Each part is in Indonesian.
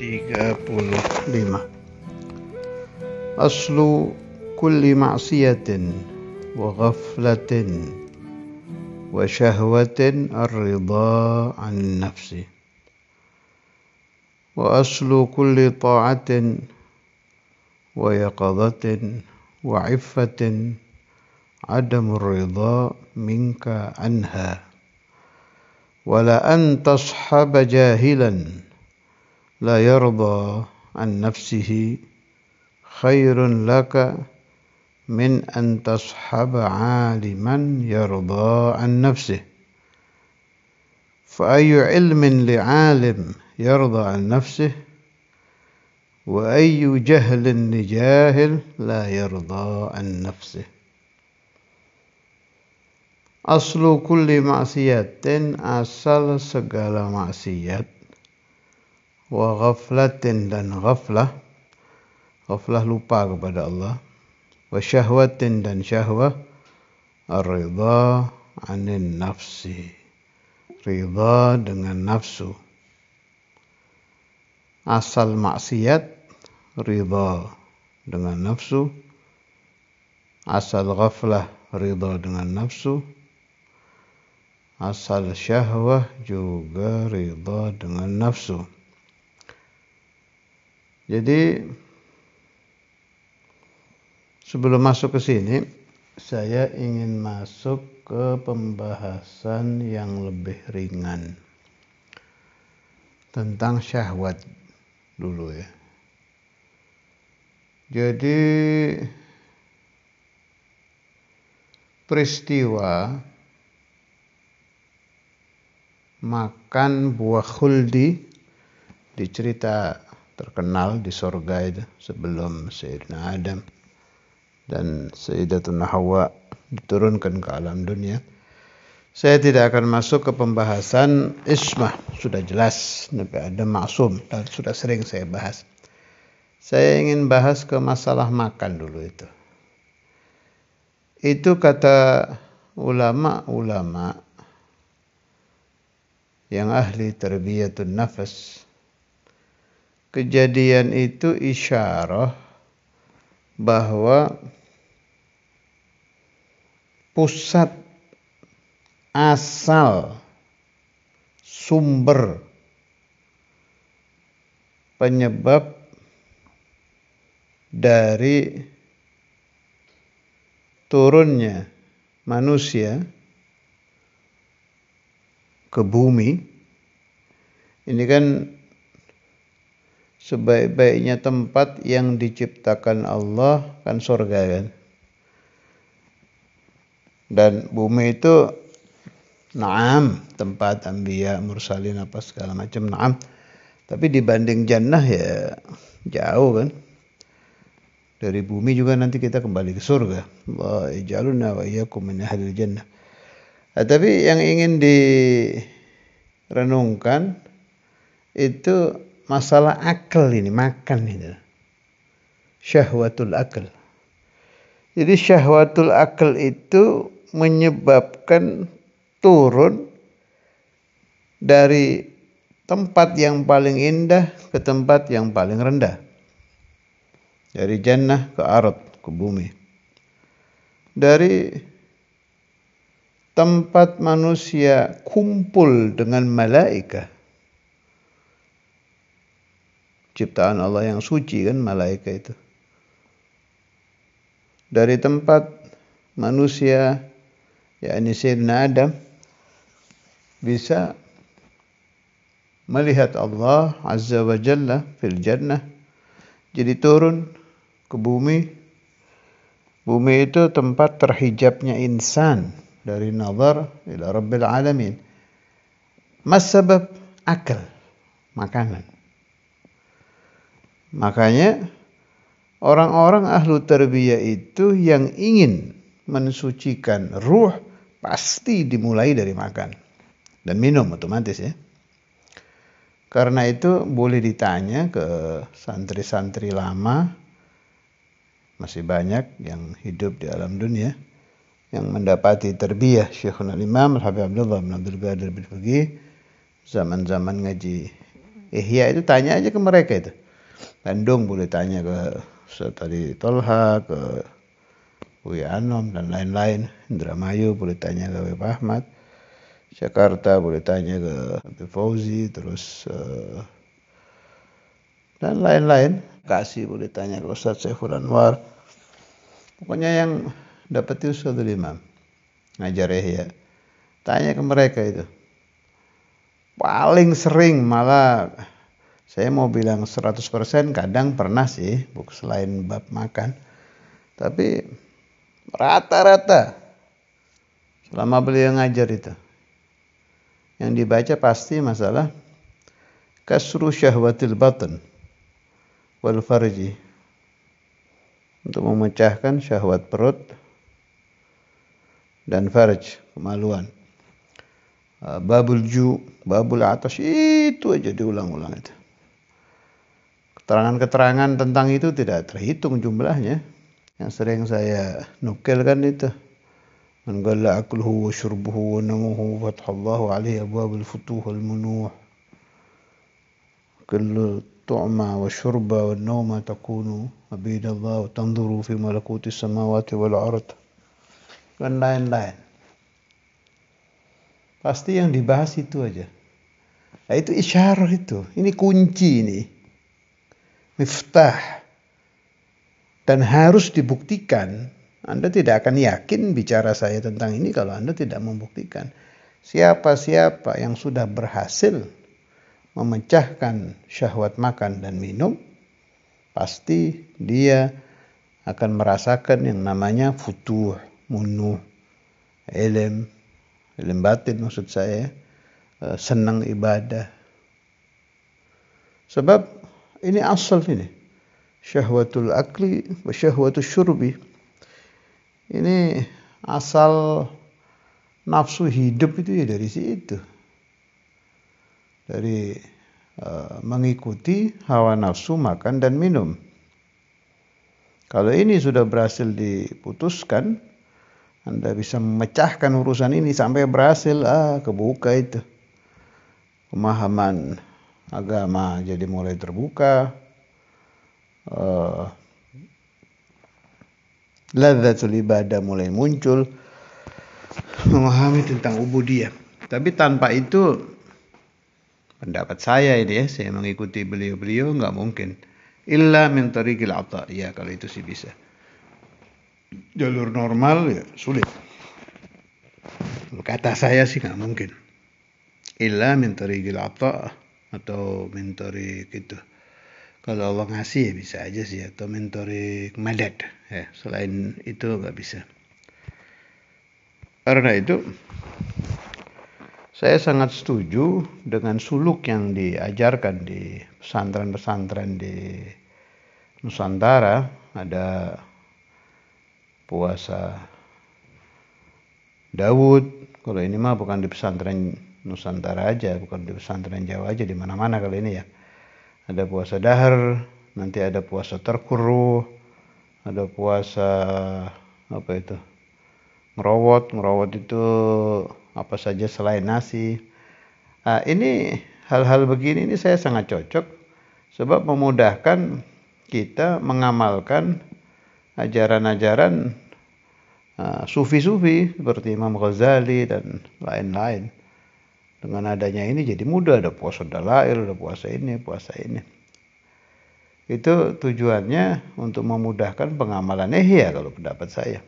35 أصل كل معصية وغفلة وشهوة الرضا عن النفس وأصل كل طاعة ويقظة وعفة عدم الرضا منك عنها ولا أن تصحب جاهلاً لا يرضى عن نفسه خير لك من أن تصحب عالما يرضى عن نفسه فأي علم لعالم يرضى عن نفسه وأي جهل لجاهل لا يرضى عن نفسه أصل كل معصية أصل سجل معصيات wa ghaflatin dan ghaflah ghaflah lupa kepada Allah wa syahwatin dan syahwah ar-ridha anin nafsi ridha dengan nafsu asal maksiat ridha dengan nafsu asal ghaflah ridha dengan nafsu asal syahwah juga ridha dengan nafsu jadi sebelum masuk ke sini saya ingin masuk ke pembahasan yang lebih ringan tentang syahwat dulu ya. Jadi peristiwa makan buah khuldi di terkenal di sorga itu sebelum Sayyidina Adam dan Sayyidatuna Hawa diturunkan ke alam dunia. Saya tidak akan masuk ke pembahasan ismah. Sudah jelas Nabi Adam maksum dan sudah sering saya bahas. Saya ingin bahas ke masalah makan dulu itu. Itu kata ulama-ulama yang ahli terbiatun nafas kejadian itu isyarah bahwa pusat asal sumber penyebab dari turunnya manusia ke bumi ini kan sebaik-baiknya tempat yang diciptakan Allah kan surga kan dan bumi itu naam tempat anbiya mursalin apa segala macam naam tapi dibanding jannah ya jauh kan dari bumi juga nanti kita kembali ke surga. Wah ij'aluna wa iyyakum min ahlil jannah. Nah, tapi yang ingin direnungkan itu masalah akal ini makan ini syahwatul akal jadi syahwatul akal itu menyebabkan turun dari tempat yang paling indah ke tempat yang paling rendah. Dari jannah ke arad, ke bumi. Dari tempat manusia kumpul dengan malaikat ciptaan Allah yang suci kan malaikat itu. Dari tempat manusia yakni Sayyidina Adam bisa melihat Allah Azza wa Jalla fil jannah. Jadi turun ke bumi. Bumi itu tempat terhijabnya insan dari nazar ila Rabbil Alamin. Mas sebab akal, makanan. Makanya orang-orang ahlu terbiya itu yang ingin mensucikan ruh pasti dimulai dari makan dan minum otomatis ya. Karena itu boleh ditanya ke santri-santri lama masih banyak yang hidup di alam dunia yang mendapati terbiyah Syekhul Imam Al-Habib Abdullah bin Abdul Qadir bin zaman-zaman ngaji Ihya itu tanya aja ke mereka itu Bandung boleh tanya ke tadi Tolha ke Uya Anom dan lain-lain Indramayu boleh tanya ke Wib Ahmad Jakarta boleh tanya ke Habib Fauzi terus eh, dan lain-lain Kasih boleh tanya ke Ustaz Syekhul Anwar pokoknya yang dapat itu Ustaz Imam ngajar ya, ya tanya ke mereka itu paling sering malah saya mau bilang 100% kadang pernah sih buku selain bab makan tapi rata-rata selama beliau ngajar itu yang dibaca pasti masalah kasru syahwatil batin wal farji untuk memecahkan syahwat perut dan farj kemaluan ah, babul ju babul atas itu aja diulang-ulang itu Keterangan-keterangan tentang itu tidak terhitung jumlahnya. Yang sering saya nukilkan itu. Man galla akluhu wa syurbuhu wa namuhu fathallahu alaihi abwabul futuh wal munuh. Kullu tu'ma wa syurba wa nauma takunu abidallahu tanzuru fi malakuti samawati wal ard. Dan lain-lain. Pasti yang dibahas itu aja. Nah, itu isyarah itu. Ini kunci ini miftah dan harus dibuktikan, Anda tidak akan yakin bicara saya tentang ini kalau Anda tidak membuktikan. Siapa-siapa yang sudah berhasil memecahkan syahwat makan dan minum, pasti dia akan merasakan yang namanya futuh, munuh, elem, ilm batin maksud saya, eh, senang ibadah. Sebab ini asal ini. Syahwatul akli syahwatul syurbi. Ini asal nafsu hidup itu ya dari situ. Dari uh, mengikuti hawa nafsu makan dan minum. Kalau ini sudah berhasil diputuskan, Anda bisa memecahkan urusan ini sampai berhasil ah kebuka itu pemahaman agama jadi mulai terbuka eh, lazatul ibadah mulai muncul memahami tentang ubudiyah tapi tanpa itu pendapat saya ini ya saya mengikuti beliau-beliau nggak mungkin illa min tariqil ata ya kalau itu sih bisa jalur normal ya sulit kata saya sih nggak mungkin illa min tariqil ata atau mentorik gitu. kalau Allah ngasih ya bisa aja sih atau mentorik madad ya selain itu nggak bisa karena itu saya sangat setuju dengan suluk yang diajarkan di pesantren-pesantren di Nusantara ada puasa Dawud kalau ini mah bukan di pesantren Nusantara aja bukan di pesantren Jawa aja di mana-mana kali ini ya ada puasa dahar nanti ada puasa Terkuru, ada puasa apa itu ngerowot ngerowot itu apa saja selain nasi nah, ini hal-hal begini ini saya sangat cocok sebab memudahkan kita mengamalkan ajaran-ajaran uh, sufi-sufi seperti Imam Ghazali dan lain-lain. Dengan adanya ini jadi mudah, ada puasa dalail, ada puasa ini, puasa ini. Itu tujuannya untuk memudahkan pengamalan ya kalau pendapat saya.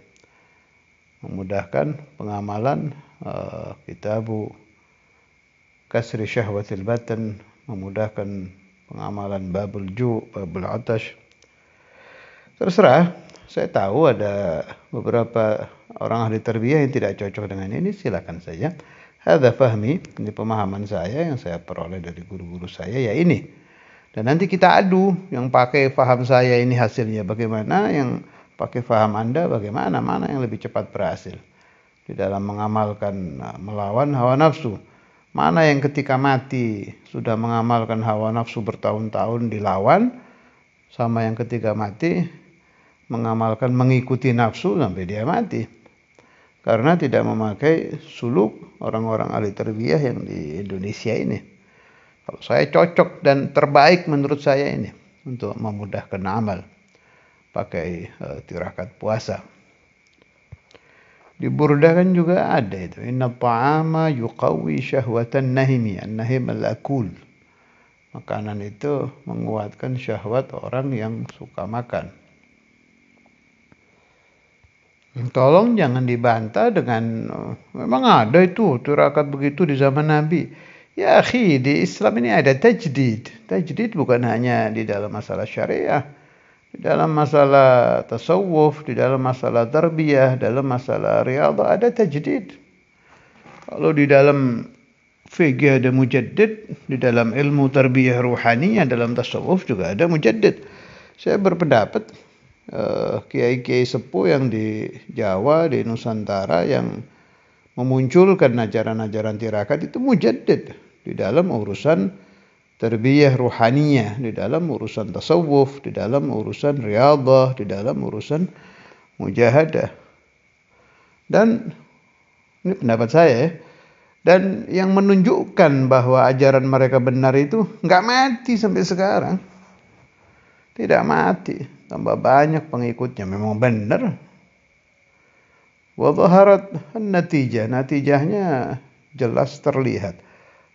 Memudahkan pengamalan uh, kitabu kasri syahwatil batin, memudahkan pengamalan babul ju, babul atas. Terserah, saya tahu ada beberapa orang ahli terbiah yang tidak cocok dengan ini, silakan saja. Ada fahmi, ini pemahaman saya yang saya peroleh dari guru-guru saya ya ini. Dan nanti kita adu, yang pakai faham saya ini hasilnya bagaimana, yang pakai faham Anda bagaimana, mana yang lebih cepat berhasil. Di dalam mengamalkan eh, melawan hawa nafsu. Mana yang ketika mati sudah mengamalkan hawa nafsu bertahun-tahun dilawan, sama yang ketika mati mengamalkan mengikuti nafsu sampai dia mati karena tidak memakai suluk orang-orang ahli terbiah yang di Indonesia ini. Kalau saya cocok dan terbaik menurut saya ini untuk memudahkan amal pakai e, tirakat puasa. Di Burda kan juga ada itu. Inna ta'ama yuqawi syahwatan nahimi. An-nahim al-akul. Makanan itu menguatkan syahwat orang yang suka makan. Tolong jangan dibantah dengan memang ada itu tirakat begitu di zaman Nabi. Ya akhi, di Islam ini ada tajdid. Tajdid bukan hanya di dalam masalah syariah, di dalam masalah tasawuf, di dalam masalah tarbiyah, dalam masalah riyadhah ada tajdid. Kalau di dalam fikih ada mujaddid, di dalam ilmu tarbiyah di dalam tasawuf juga ada mujaddid. Saya berpendapat Eh, kiai-kiai sepuh yang di Jawa, di Nusantara yang memunculkan ajaran-ajaran tirakat itu mujaddid di dalam urusan terbiyah ruhaniyah, di dalam urusan tasawuf, di dalam urusan riyadhah, di dalam urusan mujahadah. Dan ini pendapat saya ya, Dan yang menunjukkan bahwa ajaran mereka benar itu nggak mati sampai sekarang. Tidak mati tambah banyak pengikutnya memang benar wa natijah natijahnya jelas terlihat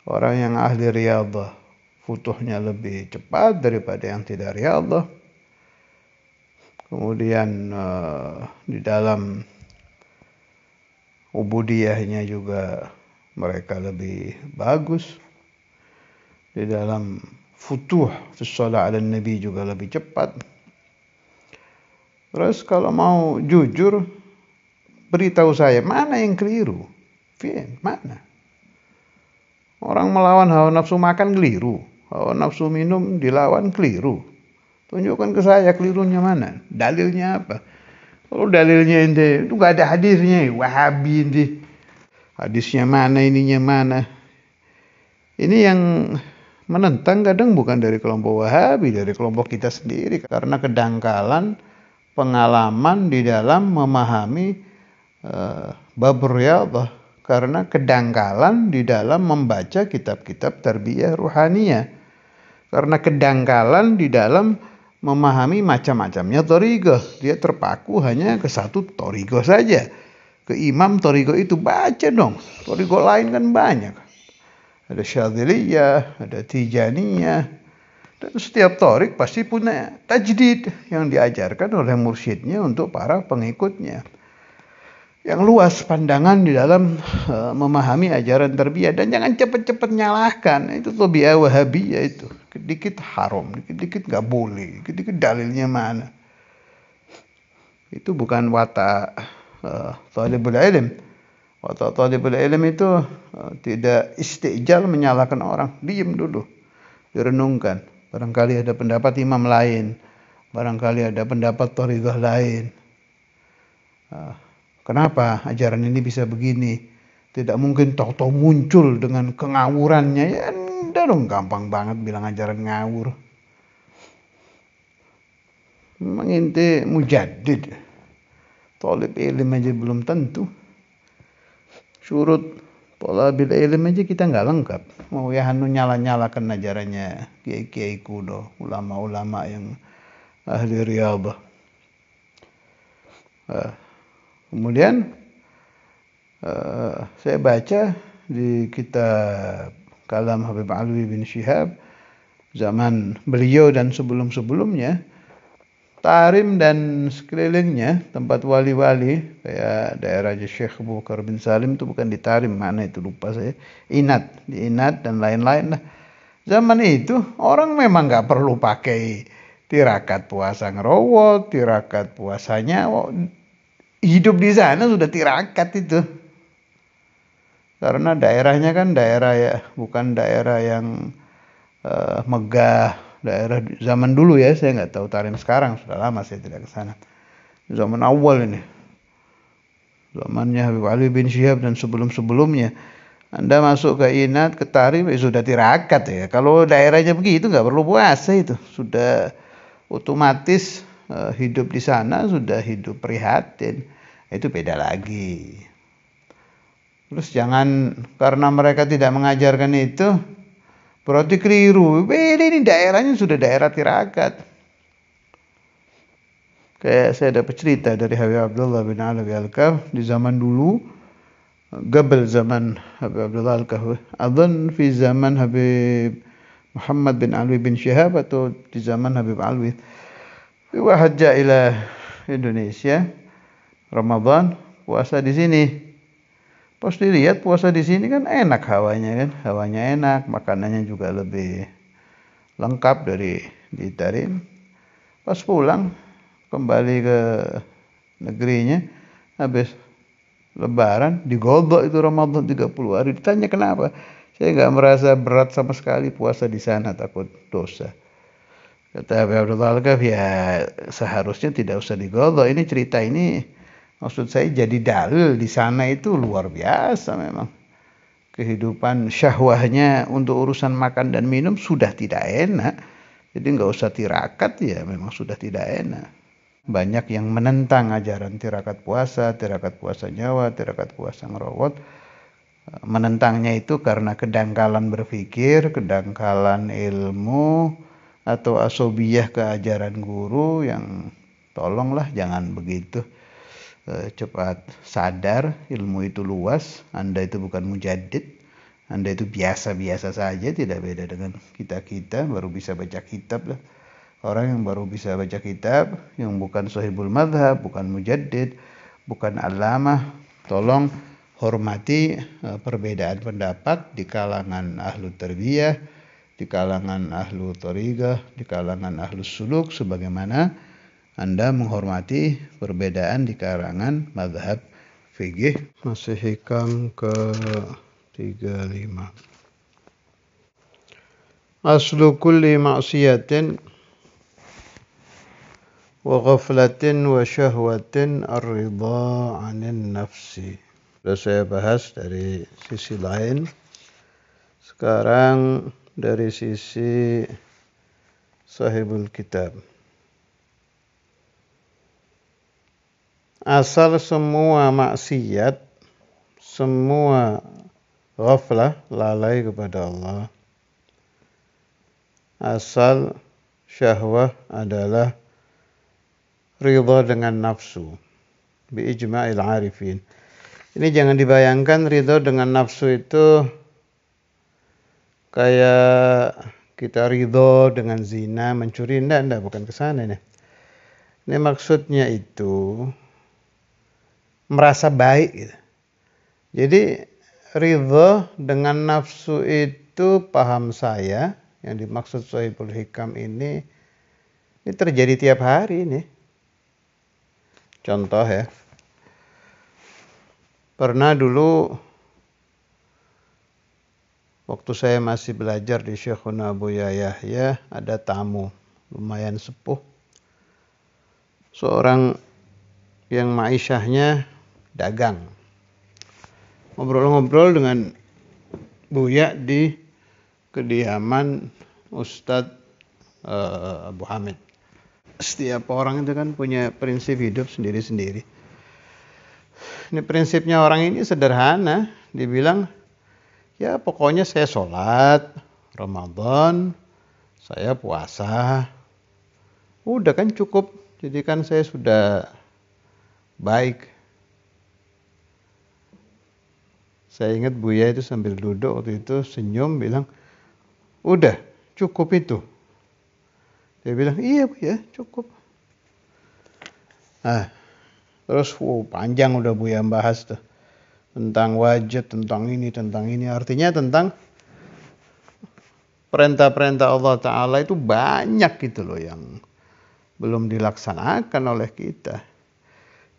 orang yang ahli riyadhah futuhnya lebih cepat daripada yang tidak riyadhah kemudian uh, di dalam ubudiahnya juga mereka lebih bagus di dalam futuh fi ala nabi juga lebih cepat Terus kalau mau jujur, beritahu saya mana yang keliru. Fien, mana? Orang melawan hawa nafsu makan keliru. Hawa nafsu minum dilawan keliru. Tunjukkan ke saya kelirunya mana. Dalilnya apa? Kalau dalilnya ini, itu gak ada hadisnya. Wahabi ini. Hadisnya mana, ininya mana. Ini yang menentang kadang bukan dari kelompok wahabi, dari kelompok kita sendiri. Karena kedangkalan pengalaman di dalam memahami uh, bab riyadhah karena kedangkalan di dalam membaca kitab-kitab terbiah ruhaniyah karena kedangkalan di dalam memahami macam-macamnya torigo dia terpaku hanya ke satu torigo saja ke imam torigo itu baca dong torigo lain kan banyak ada syadiliyah ada tijaniyah dan setiap torik pasti punya tajdid yang diajarkan oleh mursyidnya untuk para pengikutnya. Yang luas pandangan di dalam uh, memahami ajaran terbiah dan jangan cepat-cepat nyalahkan. Itu tobiah wahabiyah itu. Dikit-dikit haram, dikit-dikit nggak boleh, dikit-dikit dalilnya mana. Itu bukan watak uh, e, talibul ilm. Watak talibul ilm itu uh, tidak istijal menyalahkan orang. Diam dulu, direnungkan Barangkali ada pendapat imam lain. Barangkali ada pendapat Toridah lain. Ah, kenapa ajaran ini bisa begini? Tidak mungkin toto muncul dengan kengawurannya. Ya enggak dong gampang banget bilang ajaran ngawur. Memang inti mujadid. Tolib ilim aja belum tentu. Surut Pola bil ilmu aja kita nggak lengkap. Mau ya hanu nyala-nyalakan ajarannya kiai-kiai kudo, ulama-ulama yang ahli riyadhah. Uh, kemudian uh, saya baca di kitab Kalam Habib Alwi bin Syihab zaman beliau dan sebelum-sebelumnya Tarim dan sekelilingnya tempat wali-wali kayak daerah Syekh Abu Bakar bin Salim itu bukan di Tarim mana itu lupa saya Inat di Inat dan lain-lain lah zaman itu orang memang nggak perlu pakai tirakat puasa ngerowo tirakat puasanya hidup di sana sudah tirakat itu karena daerahnya kan daerah ya bukan daerah yang uh, megah daerah zaman dulu ya saya nggak tahu Tarim sekarang sudah lama saya tidak ke sana zaman awal ini zamannya Habib Ali bin Syihab dan sebelum-sebelumnya anda masuk ke Inat, ke Tarim, eh, ya sudah tirakat ya. Kalau daerahnya begitu nggak perlu puasa itu. Sudah otomatis eh, hidup di sana, sudah hidup prihatin. Itu beda lagi. Terus jangan karena mereka tidak mengajarkan itu, Berarti keliru. Beda ini daerahnya sudah daerah tirakat. Kayak saya dapat cerita dari Habib Abdullah bin Alawi al di zaman dulu. Gabel zaman Habib Abdullah Al-Kaf. Adhan fi zaman Habib Muhammad bin Alwi bin Syihab atau di zaman Habib Alwi. Wa ila Indonesia. Ramadan puasa di sini. Pas dilihat puasa di sini kan enak hawanya kan, hawanya enak, makanannya juga lebih lengkap dari di Tarim. Pas pulang kembali ke negerinya habis lebaran digodok itu Ramadan 30 hari ditanya kenapa saya nggak merasa berat sama sekali puasa di sana takut dosa kata Abu Abdullah al ya seharusnya tidak usah digodok ini cerita ini maksud saya jadi dalil di sana itu luar biasa memang kehidupan syahwahnya untuk urusan makan dan minum sudah tidak enak jadi nggak usah tirakat ya memang sudah tidak enak banyak yang menentang ajaran tirakat puasa tirakat puasa nyawa tirakat puasa ngerowot menentangnya itu karena kedangkalan berpikir kedangkalan ilmu atau asobiah keajaran guru yang tolonglah jangan begitu Eh, cepat sadar ilmu itu luas Anda itu bukan mujadid Anda itu biasa-biasa saja tidak beda dengan kita-kita baru bisa baca kitab lah orang yang baru bisa baca kitab yang bukan sohibul madhab bukan mujadid bukan alamah tolong hormati eh, perbedaan pendapat di kalangan ahlu terbiah di kalangan ahlu toriga di kalangan ahlu suluk sebagaimana anda menghormati perbedaan di karangan mazhab fikih masih hikam ke 35 Aslu kulli ma'siyatin wa ghaflatin wa syahwatin ar-ridha 'anil nafsi sudah saya bahas dari sisi lain sekarang dari sisi sahibul kitab asal semua maksiat, semua ghaflah, lalai kepada Allah. Asal syahwah adalah ridha dengan nafsu. Bi ijma'il arifin. Ini jangan dibayangkan ridha dengan nafsu itu kayak kita ridho dengan zina, mencuri. enggak, enggak, bukan kesana ini. Ini maksudnya itu merasa baik gitu. Jadi ridho dengan nafsu itu paham saya yang dimaksud Sohibul Hikam ini ini terjadi tiap hari ini. Contoh ya. Pernah dulu waktu saya masih belajar di Syekhuna Abu Yahya ada tamu lumayan sepuh. Seorang yang maishahnya dagang. Ngobrol-ngobrol dengan Buya di kediaman Ustadz uh, Abu Hamid. Setiap orang itu kan punya prinsip hidup sendiri-sendiri. Ini prinsipnya orang ini sederhana. Dibilang, ya pokoknya saya sholat, Ramadan, saya puasa. Udah kan cukup. Jadi kan saya sudah baik Saya ingat Buya itu sambil duduk waktu itu senyum bilang, udah cukup itu. Dia bilang, iya Buya cukup. Nah, terus wow, panjang udah Buya bahas tuh. Tentang wajib, tentang ini, tentang ini. Artinya tentang perintah-perintah Allah Ta'ala itu banyak gitu loh yang belum dilaksanakan oleh kita.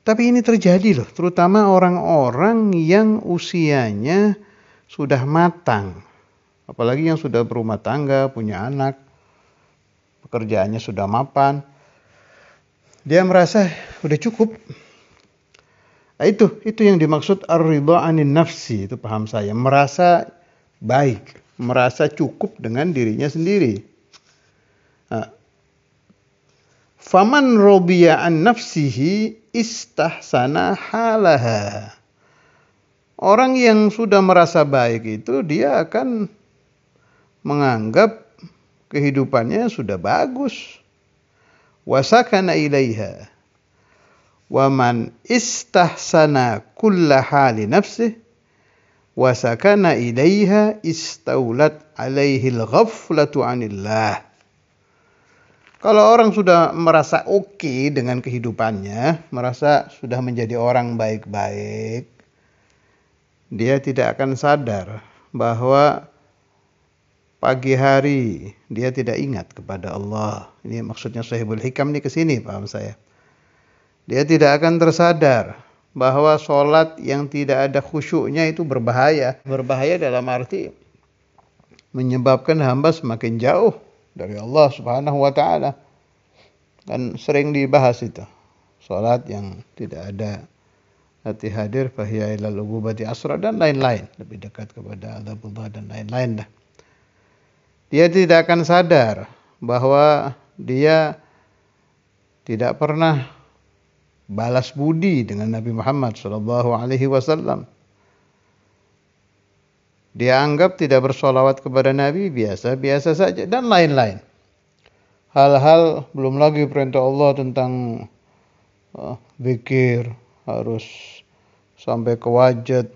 Tapi ini terjadi loh, terutama orang-orang yang usianya sudah matang. Apalagi yang sudah berumah tangga, punya anak, pekerjaannya sudah mapan. Dia merasa udah cukup. Nah, itu itu yang dimaksud ar-ridha anin nafsi itu paham saya, merasa baik, merasa cukup dengan dirinya sendiri. Nah, faman robiya an nafsihi istahsana halaha. Orang yang sudah merasa baik itu dia akan menganggap kehidupannya sudah bagus. Wasakana ilaiha. Waman istahsana kulla hali nafsih wasakana ilaiha istaulat alaihi al-ghaflatu anillah. Kalau orang sudah merasa oke okay dengan kehidupannya, merasa sudah menjadi orang baik-baik, dia tidak akan sadar bahwa pagi hari dia tidak ingat kepada Allah. Ini maksudnya Sahibul Hikam ini ke sini, paham saya. Dia tidak akan tersadar bahwa sholat yang tidak ada khusyuknya itu berbahaya. Berbahaya dalam arti menyebabkan hamba semakin jauh dari Allah Subhanahu wa taala. dan sering dibahas itu. Salat yang tidak ada hati hadir fahiya ilal ububati asra dan lain-lain, lebih dekat kepada azabullah dan lain-lain dah. Dia tidak akan sadar bahwa dia tidak pernah balas budi dengan Nabi Muhammad Shallallahu Alaihi Wasallam Dianggap tidak bersolawat kepada Nabi biasa-biasa saja dan lain-lain. Hal-hal belum lagi perintah Allah tentang uh, harus sampai ke wajat,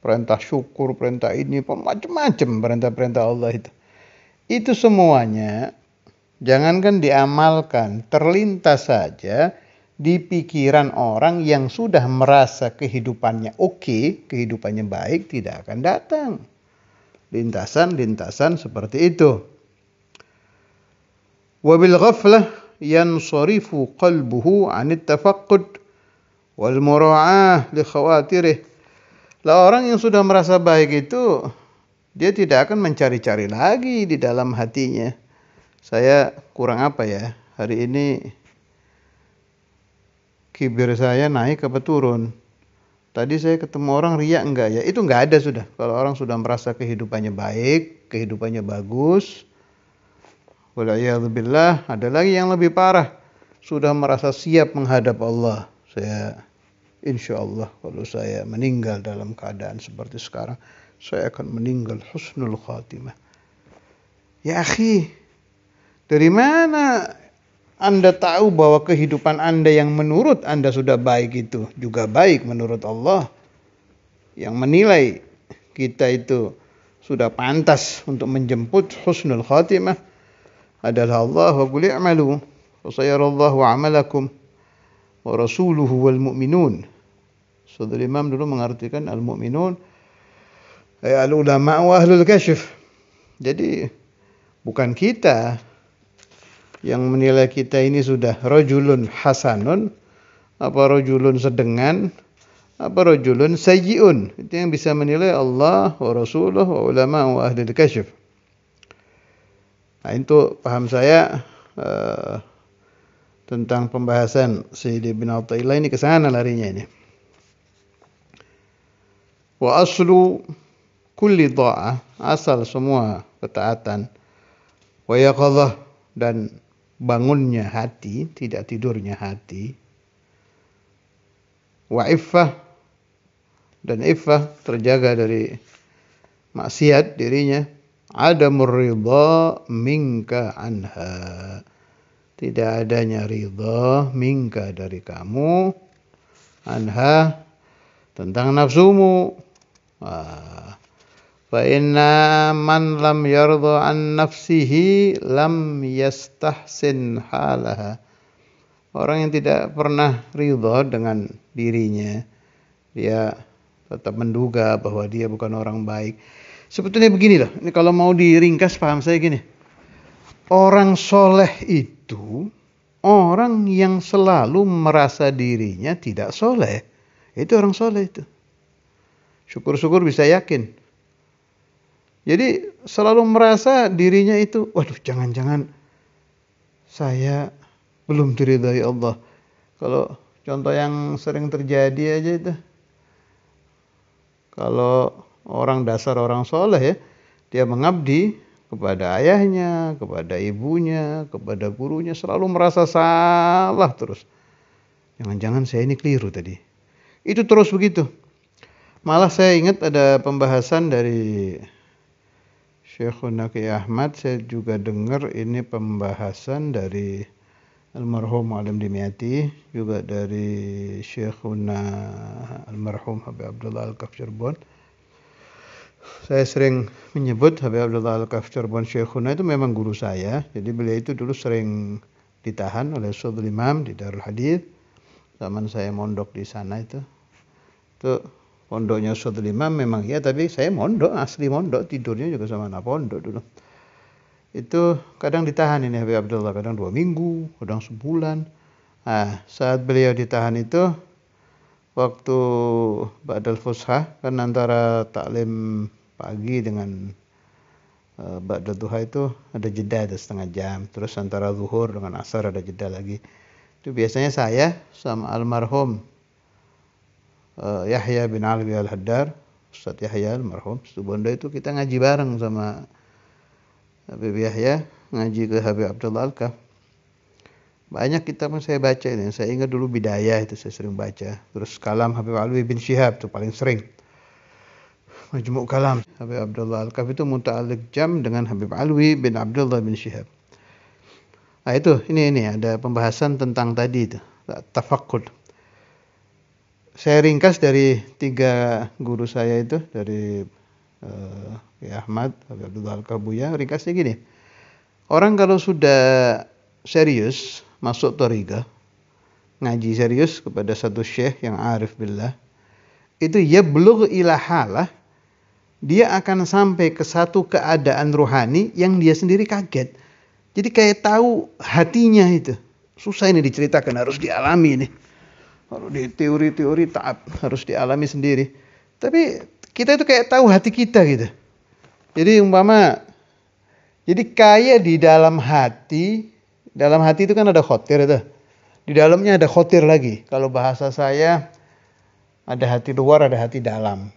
perintah syukur, perintah ini, macam-macam perintah-perintah Allah itu. Itu semuanya jangankan diamalkan, terlintas saja di pikiran orang yang sudah merasa kehidupannya oke, okay, kehidupannya baik, tidak akan datang lintasan-lintasan seperti itu. Wabil ghaflah yansarifu qalbuhu anit tafaqqud wal mura'ah li khawatirih. Lah orang yang sudah merasa baik itu dia tidak akan mencari-cari lagi di dalam hatinya. Saya kurang apa ya? Hari ini kibir saya naik ke turun? Tadi saya ketemu orang riak enggak ya? Itu enggak ada sudah. Kalau orang sudah merasa kehidupannya baik, kehidupannya bagus, Walayyahubillah, ada lagi yang lebih parah. Sudah merasa siap menghadap Allah. Saya insya Allah kalau saya meninggal dalam keadaan seperti sekarang, saya akan meninggal husnul khatimah. Ya akhi, dari mana anda tahu bahwa kehidupan Anda yang menurut Anda sudah baik itu juga baik menurut Allah yang menilai kita itu sudah pantas untuk menjemput husnul khatimah adalah Allah wa qul i'malu wa 'amalakum wa rasuluhu wal mu'minun. Saudara Imam dulu mengartikan al mu'minun ay al ulama wa ahlul kashif. Jadi bukan kita yang menilai kita ini sudah rojulun hasanun, apa rojulun sedengan, apa rojulun sayyiun. Itu yang bisa menilai Allah wa Rasuluh wa ulama wa ahli kasyif. Nah itu paham saya uh, tentang pembahasan Sayyidi bin Al-Ta'ilah ini ke sana larinya ini. Wa aslu kulli da'ah, asal semua ketaatan. Wa yaqadah dan bangunnya hati, tidak tidurnya hati. Wa iffah dan iffah terjaga dari maksiat dirinya. Ada ridha minka anha. Tidak adanya ridha minka dari kamu anha tentang nafsumu. Wah. Fa inna man lam yardu an nafsihi lam yastahsin halaha. Orang yang tidak pernah ridha dengan dirinya, dia tetap menduga bahwa dia bukan orang baik. Sebetulnya begini loh, ini kalau mau diringkas paham saya gini. Orang soleh itu orang yang selalu merasa dirinya tidak soleh. Itu orang soleh itu. Syukur-syukur bisa yakin jadi selalu merasa dirinya itu, waduh jangan-jangan saya belum diridhai Allah. Kalau contoh yang sering terjadi aja itu, kalau orang dasar orang soleh ya, dia mengabdi kepada ayahnya, kepada ibunya, kepada gurunya, selalu merasa salah terus. Jangan-jangan saya ini keliru tadi. Itu terus begitu. Malah saya ingat ada pembahasan dari Syekhuna Naki Ahmad saya juga dengar ini pembahasan dari almarhum Alim Dimyati juga dari Syekhuna almarhum Habib Abdullah Al-Kaf Saya sering menyebut Habib Abdullah Al-Kaf Cirebon Syekhuna itu memang guru saya. Jadi beliau itu dulu sering ditahan oleh Sultan Imam di Darul Hadith. Zaman saya mondok di sana itu. Itu pondoknya Ustadz Imam memang ya tapi saya mondok asli mondok tidurnya juga sama anak pondok dulu itu kadang ditahan ini Habib Abdullah kadang dua minggu kadang sebulan nah saat beliau ditahan itu waktu Ba'dal Fushah kan antara taklim pagi dengan uh, eh, Ba'dal Duha itu ada jeda ada setengah jam terus antara zuhur dengan asar ada jeda lagi itu biasanya saya sama almarhum Eh, Yahya bin Alwi Al-Haddar, Ustaz Yahya almarhum Situbondo itu kita ngaji bareng sama Habib Yahya, ngaji ke Habib Abdullah al Banyak kitab yang saya baca ini, saya ingat dulu Bidayah itu saya sering baca. Terus Kalam Habib Alwi bin Syihab itu paling sering. Majmuk Kalam Habib Abdullah al itu muta'alik jam dengan Habib Alwi bin Abdullah bin Syihab. Nah itu, ini ini ada pembahasan tentang tadi itu, tafakkur saya ringkas dari tiga guru saya itu dari eh, ya Ahmad Abdul Al Kabuya ringkasnya gini orang kalau sudah serius masuk toriga ngaji serius kepada satu syekh yang arif billah itu ya belum ilahalah dia akan sampai ke satu keadaan rohani yang dia sendiri kaget jadi kayak tahu hatinya itu susah ini diceritakan harus dialami nih kalau di teori-teori taat harus dialami sendiri. Tapi kita itu kayak tahu hati kita gitu. Jadi umpama jadi kaya di dalam hati, dalam hati itu kan ada khotir itu. Di dalamnya ada khotir lagi. Kalau bahasa saya ada hati luar, ada hati dalam.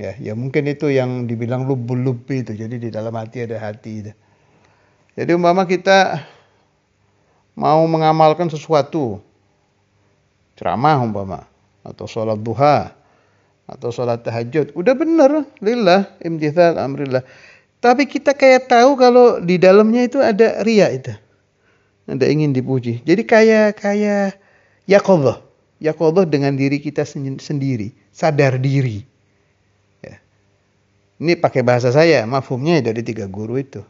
Ya, ya mungkin itu yang dibilang lubul-lubi itu. Jadi di dalam hati ada hati itu. Jadi umpama kita mau mengamalkan sesuatu, ceramah umpama atau sholat duha atau sholat tahajud udah bener lillah imtithal amrillah tapi kita kayak tahu kalau di dalamnya itu ada ria itu ada ingin dipuji jadi kayak kayak yakoboh yakoboh dengan diri kita sendiri sadar diri ya. ini pakai bahasa saya mafhumnya ya dari tiga guru itu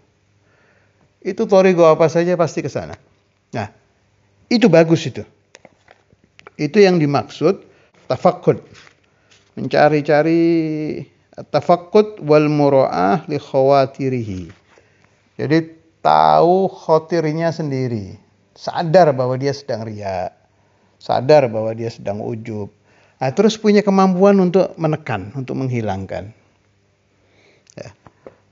itu torigo apa saja pasti ke sana nah itu bagus itu itu yang dimaksud tafakkut. Mencari-cari tafakkut wal mura'ah li khawatirihi. Jadi tahu khotirnya sendiri. Sadar bahwa dia sedang ria. Sadar bahwa dia sedang ujub. Nah, terus punya kemampuan untuk menekan, untuk menghilangkan. Ya.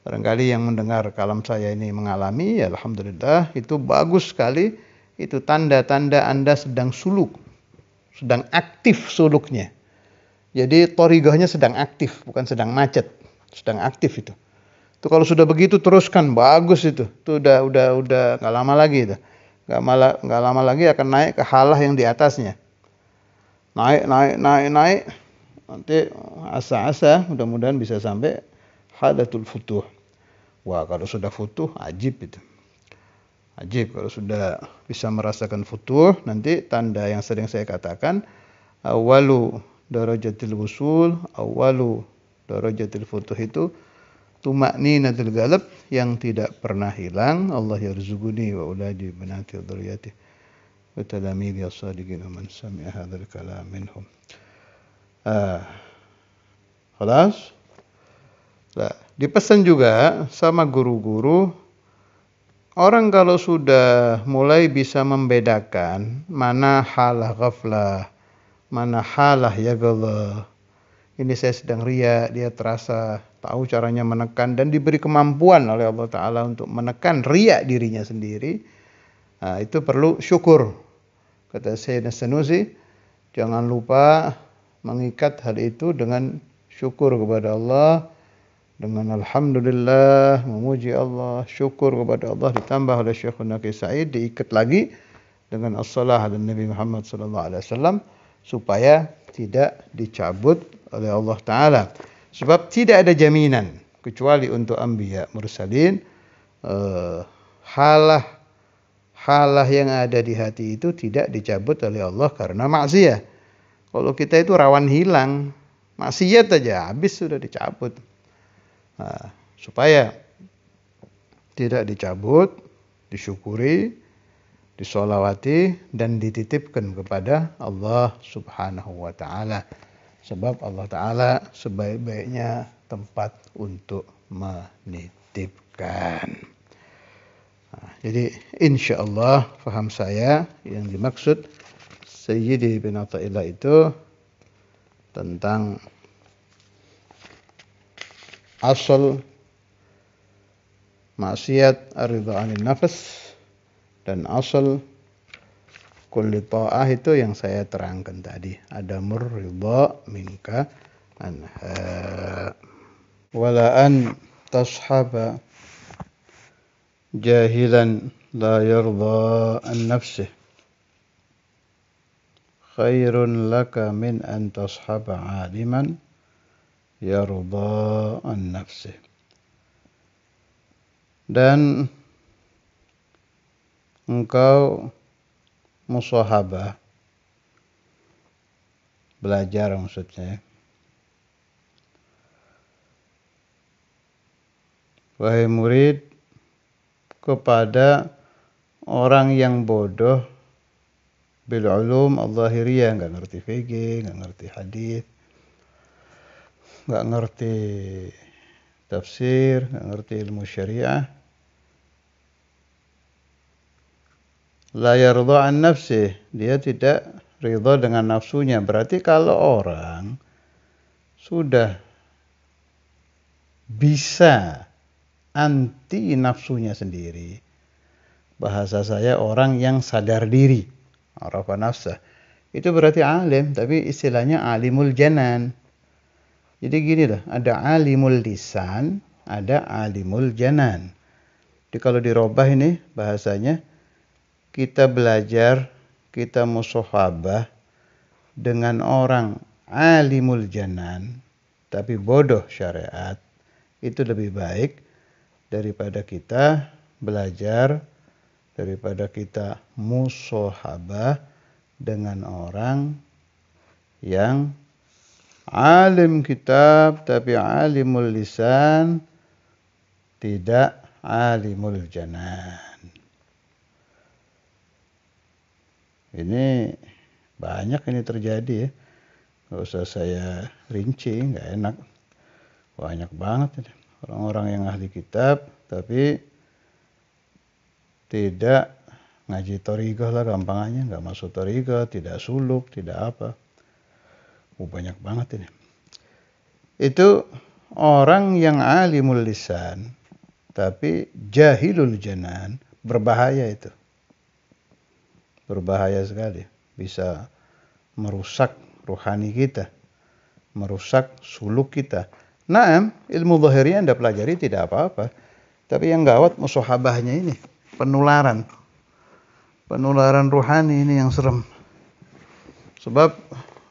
Barangkali yang mendengar kalam saya ini mengalami, ya Alhamdulillah, itu bagus sekali. Itu tanda-tanda Anda sedang suluk, sedang aktif suluknya. Jadi torigahnya sedang aktif, bukan sedang macet, sedang aktif itu. Itu kalau sudah begitu teruskan bagus itu. Itu udah udah udah nggak lama lagi itu. Nggak malah nggak lama lagi akan naik ke halah yang di atasnya. Naik naik naik naik. Nanti asa-asa mudah-mudahan bisa sampai hadatul futuh. Wah kalau sudah futuh ajib itu. Ajib kalau sudah bisa merasakan futuh nanti tanda yang sering saya katakan awalu darajatil wusul awalu darajatil futuh itu tumak ninatil galab yang tidak pernah hilang Allah yarzuquni wa uladi binati dhurriyyati wa talamidi as-sadiqin man sami'a hadzal kalam minhum ah خلاص nah, dipesan juga sama guru-guru Orang kalau sudah mulai bisa membedakan mana halah ghaflah, mana halah ya ghaflah. Ini saya sedang ria, dia terasa tahu caranya menekan dan diberi kemampuan oleh Allah Ta'ala untuk menekan ria dirinya sendiri. Nah, itu perlu syukur. Kata Sayyidina Sanusi, jangan lupa mengikat hal itu dengan syukur kepada Allah dengan alhamdulillah memuji Allah syukur kepada Allah ditambah oleh Syekh Naki Said diikat lagi dengan as-salah dan Nabi Muhammad sallallahu alaihi wasallam supaya tidak dicabut oleh Allah taala sebab tidak ada jaminan kecuali untuk Ambiya mursalin uh, halah halah yang ada di hati itu tidak dicabut oleh Allah karena maksiat kalau kita itu rawan hilang maksiat saja, habis sudah dicabut Nah, supaya tidak dicabut, disyukuri, disolawati dan dititipkan kepada Allah Subhanahu wa taala. Sebab Allah taala sebaik-baiknya tempat untuk menitipkan. Nah, jadi insya Allah faham saya yang dimaksud Sayyidi bin Atta'illah itu tentang asal maksiat ridha anil nafas dan asal kulli ta'ah itu yang saya terangkan tadi ada ridha minka anha wala an tashaba jahilan la yarda an nafsih khairun laka min an tashaba aliman yarda an nafsi Dan engkau musahabah belajar maksudnya ya. wahai murid kepada orang yang bodoh bil ulum al-zahiriyah nggak ngerti fikih nggak ngerti hadis nggak ngerti tafsir, nggak ngerti ilmu syariah. layar doaan nafsi, dia tidak ridho dengan nafsunya. Berarti kalau orang sudah bisa anti nafsunya sendiri, bahasa saya orang yang sadar diri, orang nafsa, Itu berarti alim, tapi istilahnya alimul janan jadi gini dah, ada alimul lisan, ada alimul janan. Jadi kalau dirobah ini bahasanya kita belajar, kita musuhabah dengan orang alimul janan tapi bodoh syariat itu lebih baik daripada kita belajar daripada kita musuhabah dengan orang yang alim kitab tapi alimul lisan tidak alimul janan ini banyak ini terjadi ya Gak usah saya rinci nggak enak banyak banget orang-orang yang ahli kitab tapi tidak ngaji torigoh lah gampangannya nggak masuk torigoh tidak suluk tidak apa Oh, banyak banget ini. Itu orang yang alimul lisan tapi jahilul janan berbahaya itu. Berbahaya sekali. Bisa merusak ruhani kita, merusak suluk kita. Nah, ilmu zahirnya Anda pelajari tidak apa-apa. Tapi yang gawat musuhabahnya ini, penularan. Penularan ruhani ini yang serem. Sebab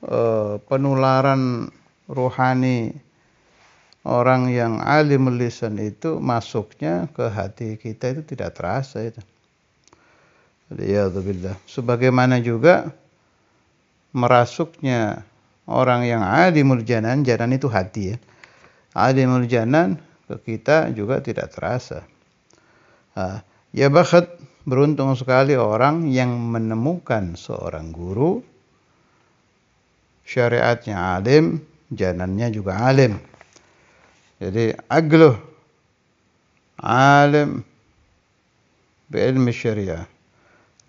Eh, penularan rohani orang yang alim lisan itu masuknya ke hati kita itu tidak terasa itu. Ya billah. Sebagaimana juga merasuknya orang yang alimul janan, janan itu hati ya. Alimul janan ke kita juga tidak terasa. Ya bakat beruntung sekali orang yang menemukan seorang guru syariatnya alim, janannya juga alim. Jadi agluh alim berilmi syariah.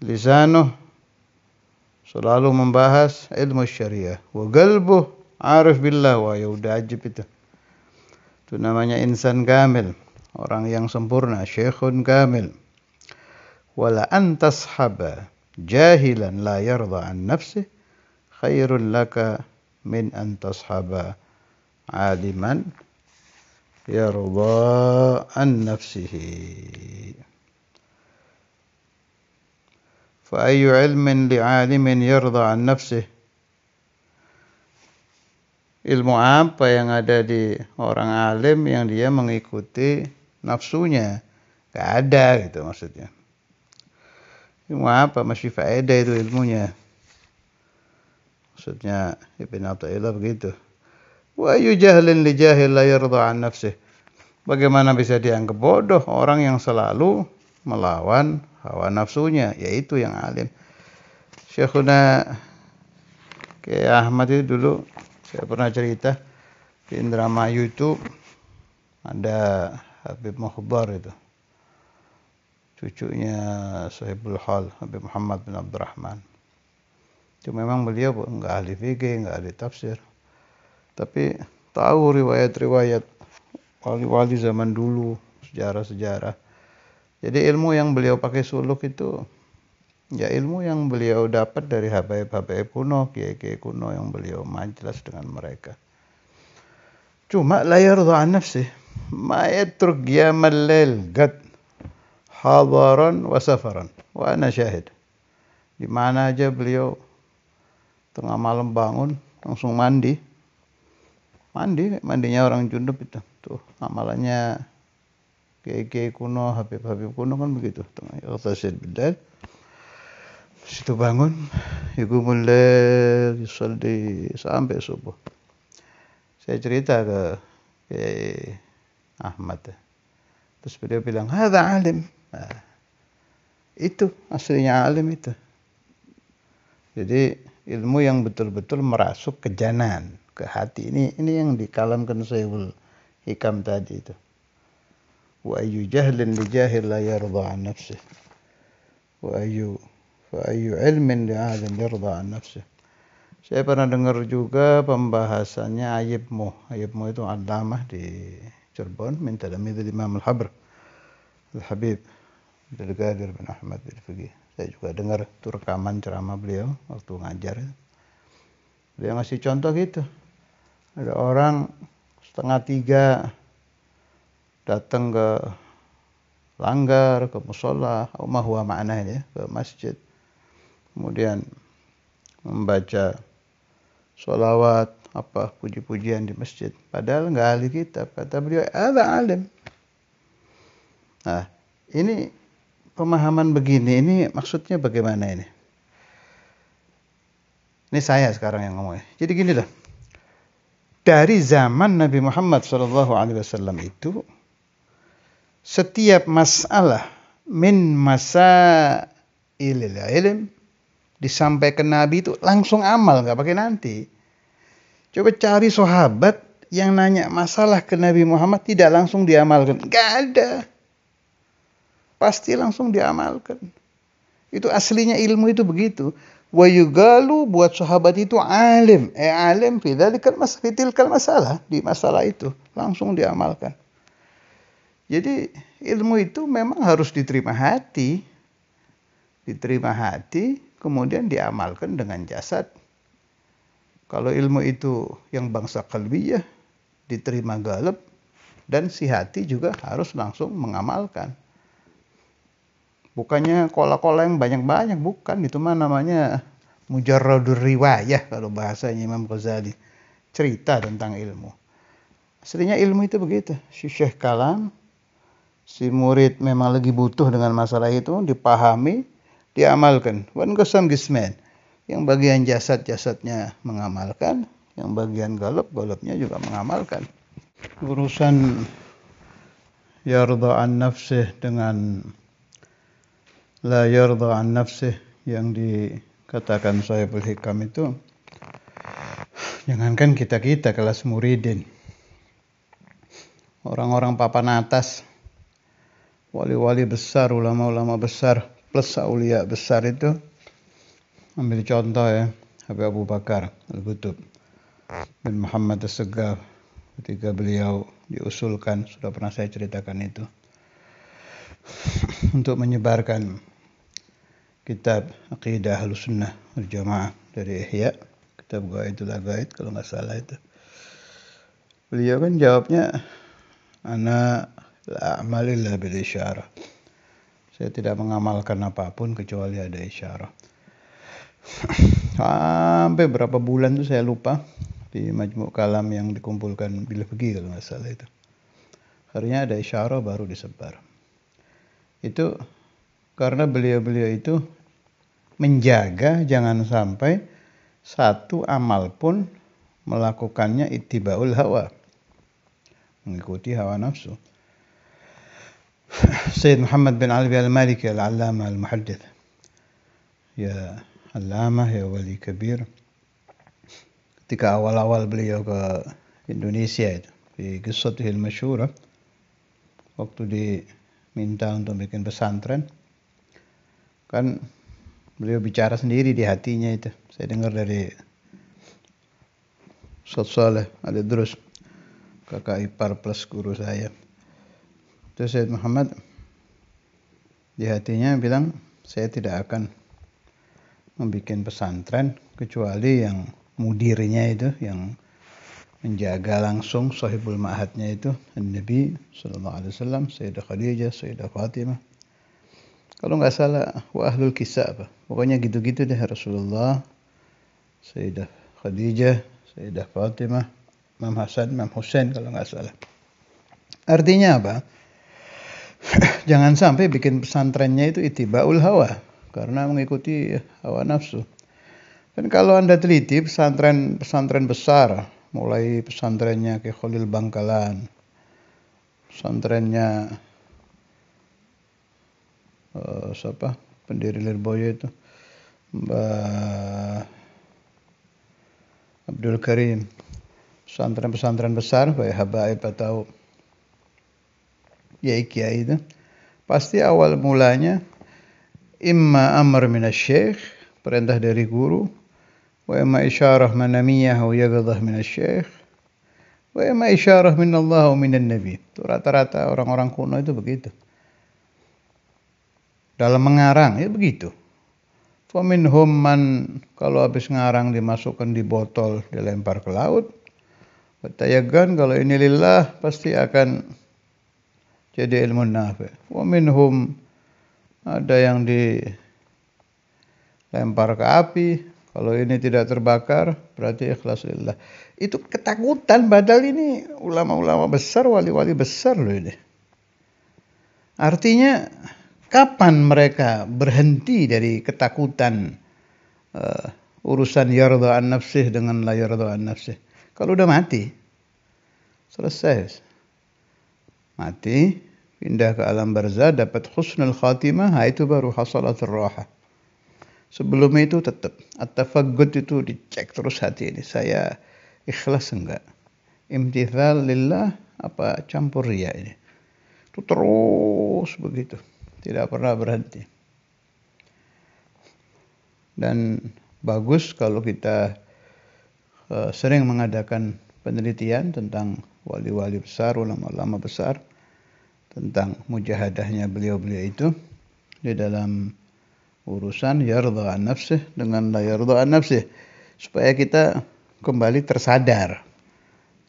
Lisanuh selalu membahas ilmu syariah. Wa galbuh arif billah wa yaudajib itu. Itu namanya insan kamil. Orang yang sempurna. Syekhun kamil. Wala antashaba jahilan la yarda an nafsih khairul laka min an tashaba aliman yarda an nafsihi fa ayu ilmin li alimin yarda an nafsihi ilmu apa yang ada di orang alim yang dia mengikuti nafsunya gak ada gitu maksudnya ilmu apa masih faedah itu ilmunya maksudnya ya Ibn Atta'illah begitu wa ayu li jahil la yarda an nafsih bagaimana bisa dianggap bodoh orang yang selalu melawan hawa nafsunya yaitu yang alim Syekhuna ke Ahmad itu dulu saya pernah cerita di drama youtube ada Habib Mukhbar itu cucunya Sohibul Hal Habib Muhammad bin Abdurrahman Cuma memang beliau nggak ahli fikih nggak ahli tafsir tapi tahu riwayat-riwayat wali-wali zaman dulu sejarah-sejarah jadi ilmu yang beliau pakai suluk itu ya ilmu yang beliau dapat dari habaib-habaib kuno kiai-kiai kuno yang beliau majelas dengan mereka cuma layar yardha nafsi, nafsih ya yatruk gad hadaran wa safaran wa ana syahid di mana aja beliau tengah malam bangun langsung mandi mandi mandinya orang junub itu tuh amalannya kiai kuno habib habib kuno kan begitu tengah ya bilal situ bangun mulai lail di sampai subuh saya cerita ke Kiai Ahmad terus beliau bilang ada alim nah, itu aslinya alim itu jadi ilmu yang betul-betul merasuk ke janan, ke hati. Ini ini yang dikalamkan Sayyidul Hikam tadi itu. Wa ayyu jahlin li jahil la yarda an nafsih. Wa ayyu fa ayyu ilmin li alim yarda an nafsih. Saya pernah dengar juga pembahasannya Ayib Mu. Ayib Mu itu alamah di Cirebon, minta talamidul Imam Al-Habr. Al-Habib Abdul Qadir bin Ahmad bin Faqih saya juga dengar itu rekaman ceramah beliau waktu ngajar beliau ngasih contoh gitu ada orang setengah tiga datang ke langgar ke musola mahwa ma'ana ya ke masjid kemudian membaca sholawat apa puji-pujian di masjid padahal nggak ahli kitab kata beliau ada alim nah ini pemahaman begini ini maksudnya bagaimana ini? Ini saya sekarang yang ngomong. Jadi gini lah, Dari zaman Nabi Muhammad SAW itu, setiap masalah min masa ilil ilm disampaikan Nabi itu langsung amal, nggak pakai nanti. Coba cari sahabat yang nanya masalah ke Nabi Muhammad tidak langsung diamalkan. Gak ada pasti langsung diamalkan. Itu aslinya ilmu itu begitu. Wa yugalu buat sahabat itu alim. Eh alim fidalikal mas fitilkal masalah di masalah itu langsung diamalkan. Jadi ilmu itu memang harus diterima hati. Diterima hati kemudian diamalkan dengan jasad. Kalau ilmu itu yang bangsa kalbiyah diterima galap dan si hati juga harus langsung mengamalkan bukannya kola-kola yang banyak-banyak bukan itu mah namanya mujarradur riwayah kalau bahasanya Imam Ghazali cerita tentang ilmu aslinya ilmu itu begitu si Syekh Kalam si murid memang lagi butuh dengan masalah itu dipahami diamalkan wan kesam gismen yang bagian jasad jasadnya mengamalkan yang bagian galop galopnya juga mengamalkan urusan yarda an nafsih dengan la doa an nafsih yang dikatakan Sahibul Hikam itu jangankan kita-kita kelas muridin orang-orang papan atas wali-wali besar ulama-ulama besar plus aulia besar itu ambil contoh ya Habib Abu Bakar Al-Butub bin Muhammad as ketika beliau diusulkan sudah pernah saya ceritakan itu untuk menyebarkan kitab Aqidah Ahlussunnah Wal Jamaah dari Ihya, kitab itu Ghaid kalau nggak salah itu. Beliau kan jawabnya ana la amal illa bil isyarah. Saya tidak mengamalkan apapun kecuali ada isyarah. Sampai berapa bulan tuh saya lupa di majmuk kalam yang dikumpulkan bila pergi kalau nggak salah itu. Akhirnya ada isyarah baru disebar. Itu karena beliau-beliau itu menjaga jangan sampai satu amal pun melakukannya ittibaul hawa mengikuti hawa nafsu Sayyid Muhammad bin Ali al-Maliki al-Allama al-Muhaddith ya Allama ya wali kabir ketika awal-awal beliau ke Indonesia itu di Gisotihil Masyurah waktu diminta untuk bikin pesantren kan beliau bicara sendiri di hatinya itu saya dengar dari Ustaz Saleh ada terus kakak ipar plus guru saya itu Said Muhammad di hatinya bilang saya tidak akan membuat pesantren kecuali yang mudirnya itu yang menjaga langsung sahibul ma'hadnya itu Nabi sallallahu alaihi wasallam Sayyidah Khadijah Sayyidah Fatimah kalau nggak salah wa ahlul kisah apa pokoknya gitu-gitu deh Rasulullah Sayyidah Khadijah Sayyidah Fatimah Imam Hasan Imam Husain kalau nggak salah artinya apa jangan sampai bikin pesantrennya itu itibaul hawa karena mengikuti hawa nafsu dan kalau anda teliti pesantren pesantren besar mulai pesantrennya ke Khalil Bangkalan pesantrennya Eh, siapa pendiri Lirboyo itu Mbak Abdul Karim pesantren-pesantren besar kayak Habaib atau Yai Kiai itu pasti awal mulanya imma amr min syekh perintah dari guru wa imma isyarah manamiyah wa yagadah min syekh wa imma isyarah min Allah wa min nabi itu rata-rata orang-orang kuno itu begitu dalam mengarang ya begitu Famin man kalau habis ngarang dimasukkan di botol dilempar ke laut. Betayagan kalau ini lillah pasti akan jadi ilmu nafi. Famin hum ada yang dilempar ke api. Kalau ini tidak terbakar berarti ikhlas lillah. Itu ketakutan badal ini ulama-ulama besar, wali-wali besar loh ini. Artinya kapan mereka berhenti dari ketakutan uh, urusan yarda an nafsih dengan la yarda an nafsih. Kalau udah mati, selesai. Mati, pindah ke alam barzah, dapat husnul khatimah, itu baru hasalatul roha. Sebelum itu tetap, at-tafaggud itu dicek terus hati ini. Saya ikhlas enggak? Imtithal lillah apa campur ria ini? Itu terus begitu tidak pernah berhenti. Dan bagus kalau kita uh, sering mengadakan penelitian tentang wali-wali besar, ulama-ulama besar tentang mujahadahnya beliau-beliau itu di dalam urusan yardha nafsih dengan la yardha nafsih supaya kita kembali tersadar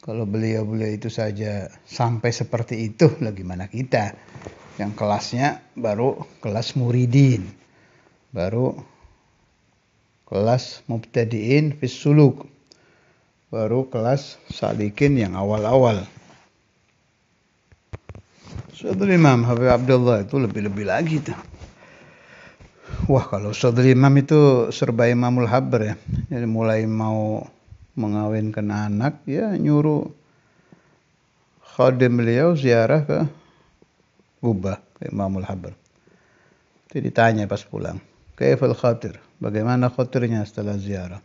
kalau beliau-beliau itu saja sampai seperti itu lagi mana kita yang kelasnya baru kelas muridin baru kelas mubtadiin fisuluk baru kelas salikin yang awal-awal Sadri Imam Habib Abdullah itu lebih-lebih lagi tuh. Wah kalau Sadri Imam itu serba Imamul habr ya. Jadi mulai mau mengawinkan anak ya nyuruh khadim beliau ziarah ke Ubah ke Imamul Habar. Itu ditanya pas pulang. Kaifal khatir? Bagaimana khatirnya setelah ziarah?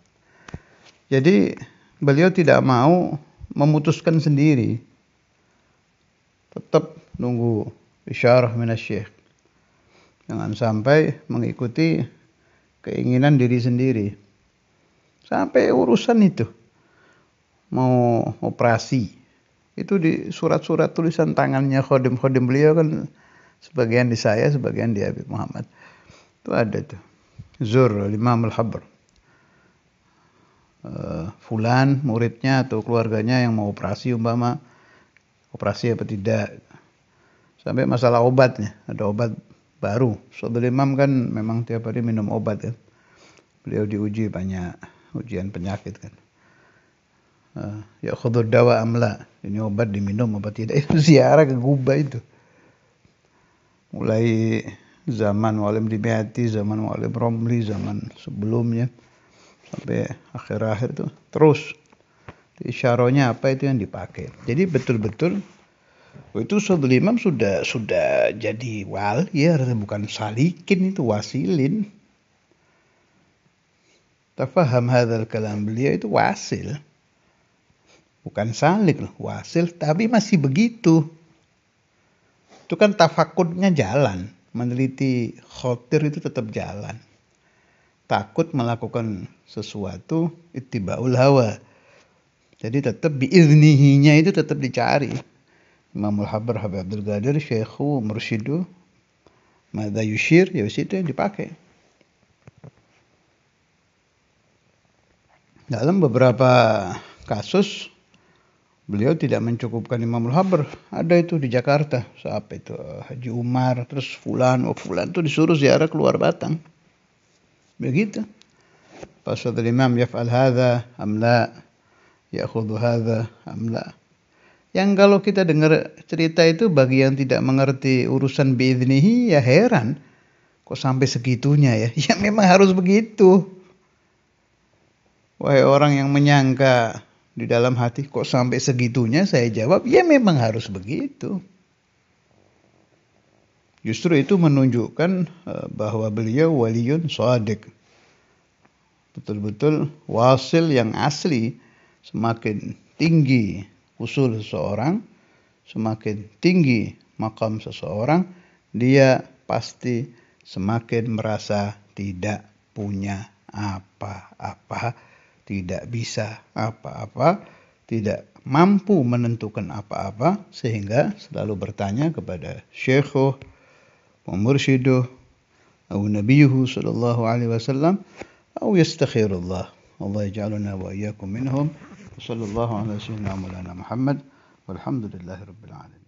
Jadi beliau tidak mau memutuskan sendiri. Tetap nunggu isyarah minasyekh. Jangan sampai mengikuti keinginan diri sendiri. Sampai urusan itu. Mau operasi, itu di surat-surat tulisan tangannya khodim-khodim beliau kan sebagian di saya, sebagian di Habib Muhammad. Itu ada tuh. Zur, Imam Al-Habr. Uh, fulan, muridnya atau keluarganya yang mau operasi umpama. Operasi apa tidak. Sampai masalah obatnya. Ada obat baru. Saudara Imam kan memang tiap hari minum obat Ya. Beliau diuji banyak ujian penyakit kan. Eh, ya khudur dawa amla ini obat diminum obat tidak itu ziarah ke Guba itu mulai zaman walim dibihati zaman walim romli zaman sebelumnya sampai akhir-akhir itu terus isyarohnya apa itu yang dipakai jadi betul-betul itu Saudul Imam sudah sudah jadi wal ya bukan salikin itu wasilin tafaham hadal kalam beliau itu wasil Bukan salik loh, wasil tapi masih begitu. Itu kan tafakutnya jalan. Meneliti khotir itu tetap jalan. Takut melakukan sesuatu ittibaul hawa. Jadi tetap biiznihinya itu tetap dicari. Imamul Habar Habib Abdul Ghadir, Syekhu, Mursyidu, Mada Yushir, ya itu yang dipakai. Dalam beberapa kasus beliau tidak mencukupkan Imamul habr ada itu di Jakarta siapa itu eh, Haji Umar terus Fulan oh Fulan itu disuruh ziarah keluar Batang begitu Pasal Fadil Imam yaf'al hadha amla Yakhudu hadha amla yang kalau kita dengar cerita itu bagi yang tidak mengerti urusan biidnihi ya heran kok sampai segitunya ya ya memang harus begitu wahai orang yang menyangka di dalam hati kok sampai segitunya saya jawab ya memang harus begitu justru itu menunjukkan eh, bahwa beliau waliyun sadiq betul-betul wasil yang asli semakin tinggi usul seseorang semakin tinggi makam seseorang dia pasti semakin merasa tidak punya apa-apa tidak bisa apa-apa, tidak mampu menentukan apa-apa, sehingga selalu bertanya kepada syekhuh, mursyiduh, atau nabiyuhu sallallahu alaihi wasallam, atau yastakhirullah. Allah yaj'aluna wa iyyakum minhum. Sallallahu alaihi wasallam Muhammad. Walhamdulillahi rabbil alamin.